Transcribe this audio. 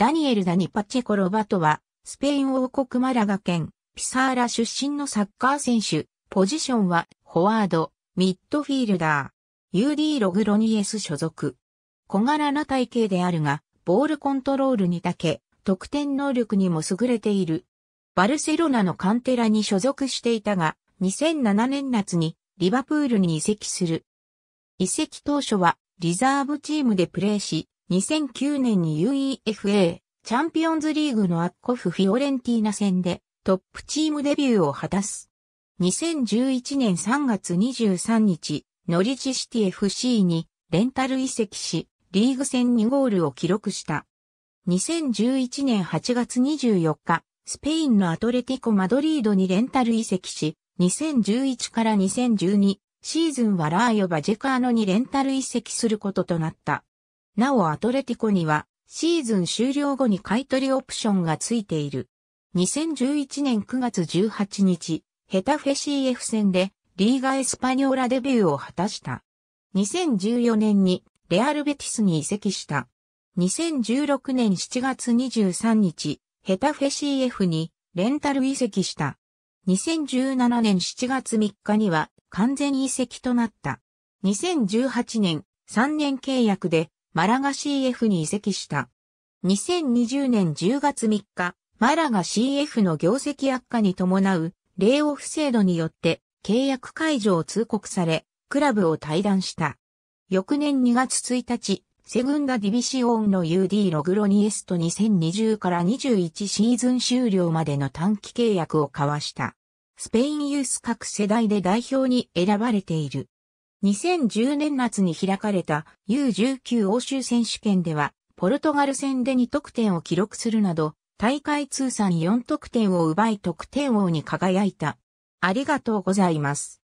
ダニエル・ダニパチェコ・ロバトは、スペイン王国マラガ県、ピサーラ出身のサッカー選手、ポジションは、フォワード、ミッドフィールダー、UD ログロニエス所属。小柄な体型であるが、ボールコントロールにだけ、得点能力にも優れている。バルセロナのカンテラに所属していたが、2007年夏にリバプールに移籍する。移籍当初はリザーブチームでプレーし、2009年に UEFA チャンピオンズリーグのアッコフフィオレンティーナ戦でトップチームデビューを果たす。2011年3月23日、ノリチシティ FC にレンタル移籍し、リーグ戦2ゴールを記録した。2011年8月24日、スペインのアトレティコ・マドリードにレンタル移籍し、2011から2012シーズンはラーヨ・バジェカーノにレンタル移籍することとなった。なおアトレティコにはシーズン終了後に買取オプションがついている。2011年9月18日、ヘタフェ CF 戦でリーガエスパニョーラデビューを果たした。2014年にレアルベティスに移籍した。2016年7月23日、ヘタフェ CF にレンタル移籍した。2017年7月3日には完全移籍となった。2018年3年契約でマラガ CF に移籍した。2020年10月3日、マラガ CF の業績悪化に伴う、レイオフ制度によって、契約解除を通告され、クラブを退団した。翌年2月1日、セグンダディビシオンの UD ログロニエスト2020から21シーズン終了までの短期契約を交わした。スペインユース各世代で代表に選ばれている。2010年末に開かれた U19 欧州選手権では、ポルトガル戦で2得点を記録するなど、大会通算4得点を奪い得点王に輝いた。ありがとうございます。